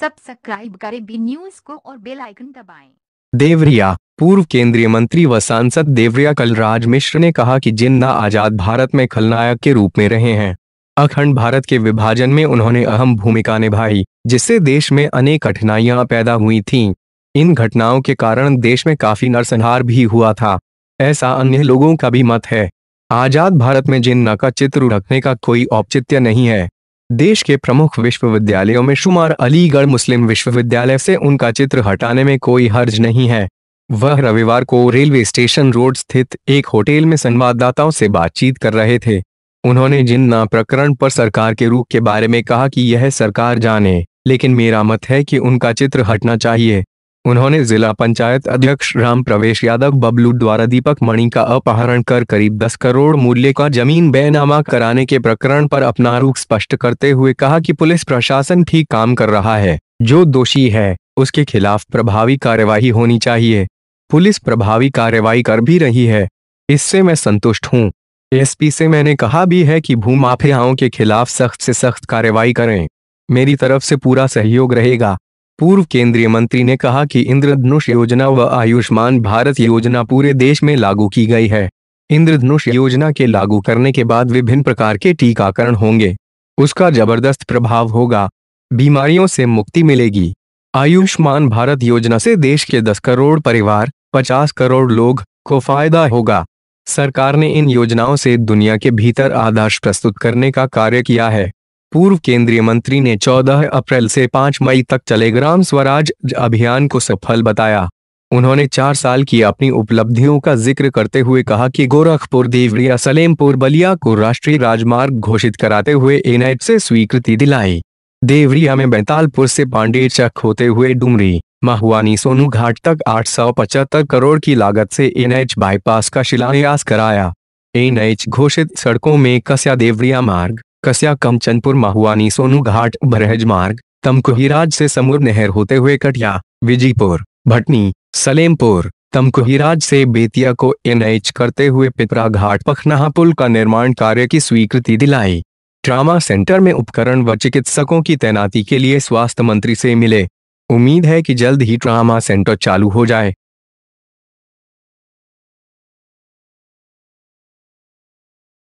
Subscribe करें B news को और बेल आइकन दबाएं। देवरिया पूर्व केंद्रीय मंत्री व सांसद देवरिया कलराज मिश्र ने कहा कि जिन्ना आजाद भारत में खलनायक के रूप में रहे हैं अखंड भारत के विभाजन में उन्होंने अहम भूमिका निभाई जिससे देश में अनेक कठिनाइयां पैदा हुई थीं। इन घटनाओं के कारण देश में काफी नरसंहार भी हुआ था ऐसा अन्य लोगों का भी मत है आजाद भारत में जिन्ना का चित्र रखने का कोई औचित्य नहीं है देश के प्रमुख विश्वविद्यालयों में शुमार अलीगढ़ मुस्लिम विश्वविद्यालय से उनका चित्र हटाने में कोई हर्ज नहीं है वह रविवार को रेलवे स्टेशन रोड स्थित एक होटल में संवाददाताओं से बातचीत कर रहे थे उन्होंने जिन्ना प्रकरण पर सरकार के रूख के बारे में कहा कि यह सरकार जाने लेकिन मेरा मत है कि उनका चित्र हटना चाहिए उन्होंने जिला पंचायत अध्यक्ष राम प्रवेश यादव बबलू द्वारा दीपक मणि का अपहरण कर करीब 10 करोड़ मूल्य का जमीन बेनामा कराने के प्रकरण पर अपना रुख स्पष्ट करते हुए कहा कि पुलिस प्रशासन ठीक काम कर रहा है जो दोषी है उसके खिलाफ प्रभावी कार्यवाही होनी चाहिए पुलिस प्रभावी कार्यवाही कर भी रही है इससे मैं संतुष्ट हूँ एसपी से मैंने कहा भी है कि भूमाफियाओं के खिलाफ सख्त से सख्त कार्यवाही करें मेरी तरफ से पूरा सहयोग रहेगा पूर्व केंद्रीय मंत्री ने कहा कि इंद्रधनुष योजना व आयुष्मान भारत योजना पूरे देश में लागू की गई है इंद्रधनुष योजना के लागू करने के बाद विभिन्न प्रकार के टीकाकरण होंगे उसका जबरदस्त प्रभाव होगा बीमारियों से मुक्ति मिलेगी आयुष्मान भारत योजना से देश के 10 करोड़ परिवार 50 करोड़ लोग को फायदा होगा सरकार ने इन योजनाओं से दुनिया के भीतर आदर्श प्रस्तुत करने का कार्य किया है पूर्व केंद्रीय मंत्री ने 14 अप्रैल से 5 मई तक चले ग्राम स्वराज अभियान को सफल बताया उन्होंने चार साल की अपनी उपलब्धियों का जिक्र करते हुए कहा कि गोरखपुर देवरिया सलेमपुर बलिया को राष्ट्रीय राजमार्ग घोषित कराते हुए एनएच से स्वीकृति दिलाई देवरिया में बैतालपुर से पांडे चक होते हुए डुमरी महुआनी सोनू घाट तक पचहत्तर करोड़ की लागत से एनएच बाईपास का शिलान्यास कराया एनएच घोषित सड़कों में कस्या देवरिया मार्ग कस्या कमचनपुर महुआनी सोनू घाट बरहज मार्ग तमकुहिराज से समूर नहर होते हुए कटिया विजीपुर भटनी सलेमपुर तमकुहिराज से बेतिया को एनएच करते हुए पिपरा घाट पखनाहा पुल का निर्माण कार्य की स्वीकृति दिलाई ट्रामा सेंटर में उपकरण व चिकित्सकों की तैनाती के लिए स्वास्थ्य मंत्री से मिले उम्मीद है कि जल्द ही ट्रामा सेंटर चालू हो जाए